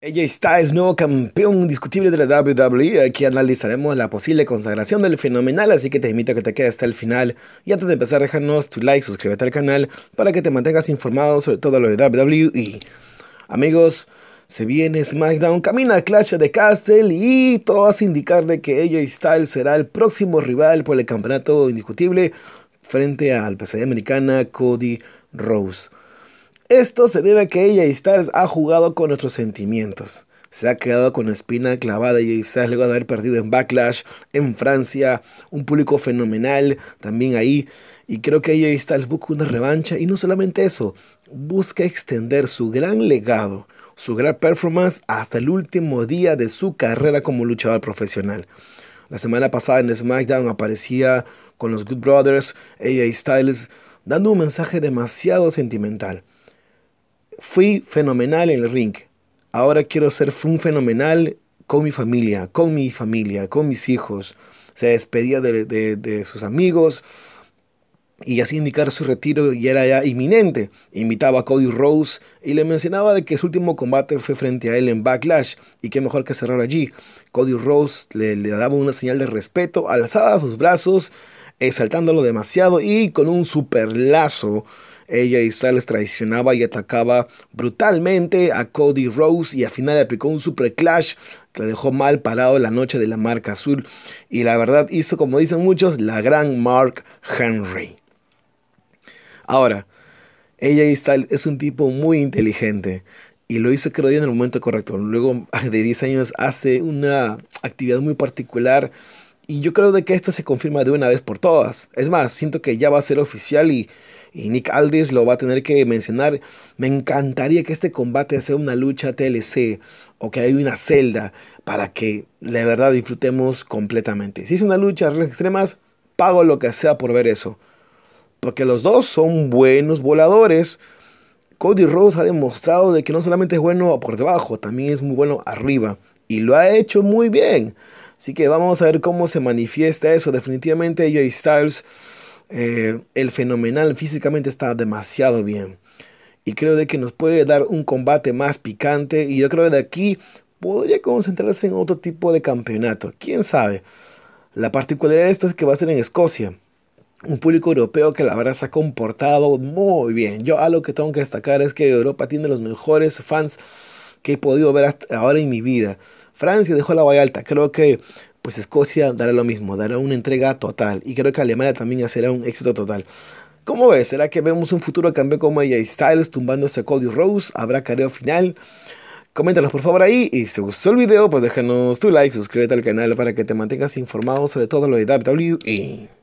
AJ Styles, nuevo campeón indiscutible de la WWE. Aquí analizaremos la posible consagración del fenomenal, así que te invito a que te quedes hasta el final. Y antes de empezar, déjanos tu like, suscríbete al canal para que te mantengas informado sobre todo lo de WWE. Amigos, se viene SmackDown, camina a Clash de Castle y todo hace indicar de que AJ Styles será el próximo rival por el campeonato indiscutible frente al PCD americana Cody Rose. Esto se debe a que ella Styles ha jugado con nuestros sentimientos. Se ha quedado con espina clavada y Styles luego de haber perdido en Backlash, en Francia, un público fenomenal también ahí. Y creo que ella Styles busca una revancha y no solamente eso, busca extender su gran legado, su gran performance hasta el último día de su carrera como luchador profesional. La semana pasada en SmackDown aparecía con los Good Brothers, AJ Styles, dando un mensaje demasiado sentimental fui fenomenal en el ring. Ahora quiero ser un fenomenal con mi familia, con mi familia, con mis hijos. Se despedía de, sus amigos y así indicar su retiro y era ya inminente. Invitaba a Cody Rose y le mencionaba de que su último combate fue frente a él en Backlash y que mejor que cerrar allí. Cody Rose le, daba una señal de respeto, alzaba sus brazos, exaltándolo eh, demasiado y con un super lazo ella y Styles traicionaba y atacaba brutalmente a Cody Rose y al final le aplicó un super clash que lo dejó mal parado la noche de la marca azul. Y la verdad hizo, como dicen muchos, la gran Mark Henry. Ahora, y Styles es un tipo muy inteligente y lo hizo creo yo en el momento correcto. Luego de 10 años hace una actividad muy particular y yo creo de que esto se confirma de una vez por todas. Es más, siento que ya va a ser oficial y, Nick Aldis lo va a tener que mencionar. Me encantaría que este combate sea una lucha TLC o que haya una celda para que de verdad disfrutemos completamente. Si es una lucha a reglas extremas, pago lo que sea por ver eso. Porque los dos son buenos voladores. Cody Rose ha demostrado de que no solamente es bueno por debajo, también es muy bueno arriba y lo ha hecho muy bien. Así que vamos a ver cómo se manifiesta eso. Definitivamente Jay Styles, eh, el fenomenal físicamente está demasiado bien. Y creo de que nos puede dar un combate más picante. Y yo creo que de aquí podría concentrarse en otro tipo de campeonato. ¿Quién sabe? La particularidad de esto es que va a ser en Escocia. Un público europeo que la verdad se ha comportado muy bien. Yo algo que tengo que destacar es que Europa tiene los mejores fans que he podido ver hasta ahora en mi vida. Francia dejó la valla alta. Creo que pues Escocia dará lo mismo, dará una entrega total. Y creo que Alemania también será un éxito total. ¿Cómo ves? ¿Será que vemos un futuro cambio como AJ Styles tumbándose a Cody Rose? ¿Habrá careo final? Coméntanos por favor ahí y si te gustó el video pues déjanos tu like, suscríbete al canal para que te mantengas informado sobre todo lo de WWE.